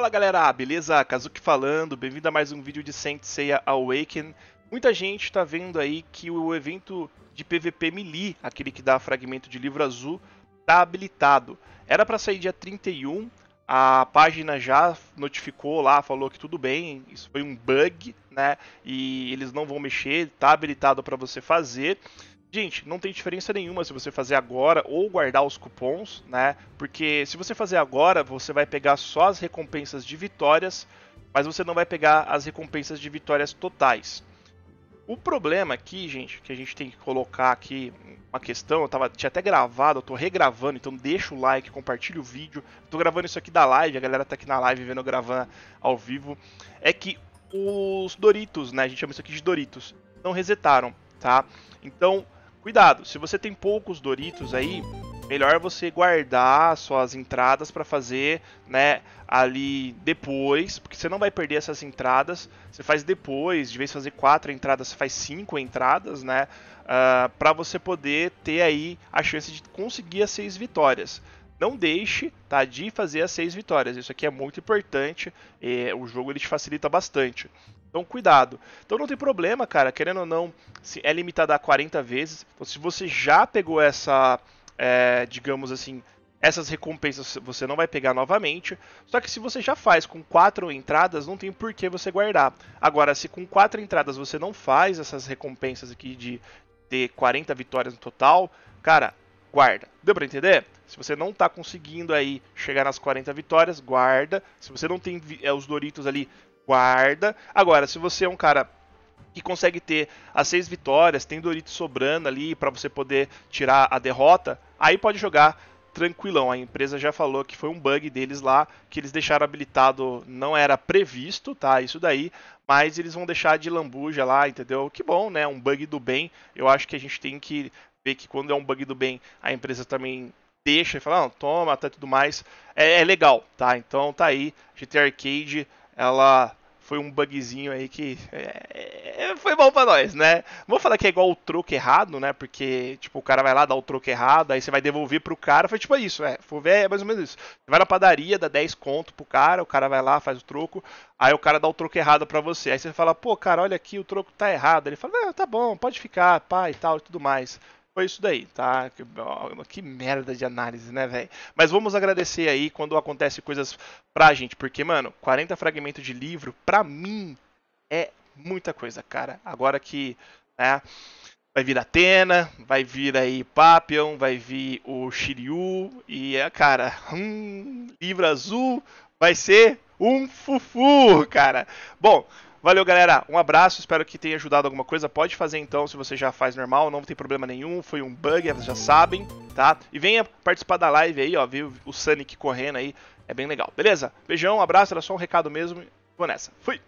Fala galera, beleza? Kazuki falando, bem-vindo a mais um vídeo de Saint Seiya Awaken. Muita gente está vendo aí que o evento de PVP Melee, aquele que dá fragmento de livro azul, está habilitado. Era para sair dia 31, a página já notificou lá, falou que tudo bem, isso foi um bug, né? E eles não vão mexer, está habilitado para você fazer. Gente, não tem diferença nenhuma se você fazer agora ou guardar os cupons, né? Porque se você fazer agora, você vai pegar só as recompensas de vitórias, mas você não vai pegar as recompensas de vitórias totais. O problema aqui, gente, que a gente tem que colocar aqui uma questão, eu tava, tinha até gravado, eu tô regravando, então deixa o like, compartilha o vídeo. Eu tô gravando isso aqui da live, a galera tá aqui na live vendo eu gravando ao vivo. É que os Doritos, né? A gente chama isso aqui de Doritos, não resetaram, tá? Então, Cuidado, se você tem poucos Doritos aí, melhor você guardar suas entradas para fazer, né, ali depois, porque você não vai perder essas entradas. Você faz depois, de vez fazer quatro entradas, você faz cinco entradas, né, uh, ah, para você poder ter aí a chance de conseguir as seis vitórias não deixe tá, de fazer as seis vitórias. Isso aqui é muito importante. É, o jogo ele te facilita bastante. Então, cuidado. Então, não tem problema, cara. Querendo ou não, é limitada a 40 vezes. Então, se você já pegou essa, é, digamos assim, essas recompensas, você não vai pegar novamente. Só que se você já faz com quatro entradas, não tem por que você guardar. Agora, se com quatro entradas você não faz essas recompensas aqui de ter 40 vitórias no total, cara, guarda. Deu pra entender? Se você não tá conseguindo aí chegar nas 40 vitórias, guarda. Se você não tem é, os Doritos ali guarda. Agora, se você é um cara que consegue ter as seis vitórias, tem doritos sobrando ali para você poder tirar a derrota, aí pode jogar tranquilão. A empresa já falou que foi um bug deles lá, que eles deixaram habilitado, não era previsto, tá? Isso daí, mas eles vão deixar de lambuja lá, entendeu? Que bom, né? Um bug do bem. Eu acho que a gente tem que ver que quando é um bug do bem, a empresa também deixa e fala, não, toma, até tá, tudo mais. É, é legal, tá? Então tá aí, GT Arcade, ela foi um bugzinho aí que é, é foi bom para nós, né? Não vou falar que é igual o troco errado, né? Porque, tipo, o cara vai lá dar o troco errado, aí você vai devolver pro cara. Foi tipo isso, é. Foi ver, é mais ou menos isso. Você vai na padaria, dá 10 conto pro cara, o cara vai lá, faz o troco, aí o cara dá o troco errado para você. Aí você fala, pô, cara, olha aqui, o troco tá errado. Ele fala, não, tá bom, pode ficar, pá e tal e tudo mais foi isso daí, tá? Que, que merda de análise, né, velho? Mas vamos agradecer aí quando acontece coisas pra gente, porque, mano, 40 fragmentos de livro, pra mim, é muita coisa, cara. Agora que, né, vai vir Atena, vai vir aí Papion, vai vir o Shiryu, e, é, cara, hum, livro azul vai ser um fufu, cara. Bom, Valeu, galera. Um abraço. Espero que tenha ajudado alguma coisa. Pode fazer então, se você já faz normal, não tem problema nenhum. Foi um bug, já sabem, tá? E venha participar da live aí, ó. Viu o Sonic correndo aí. É bem legal. Beleza? Beijão, um abraço. Era só um recado mesmo. Vou nessa. Fui!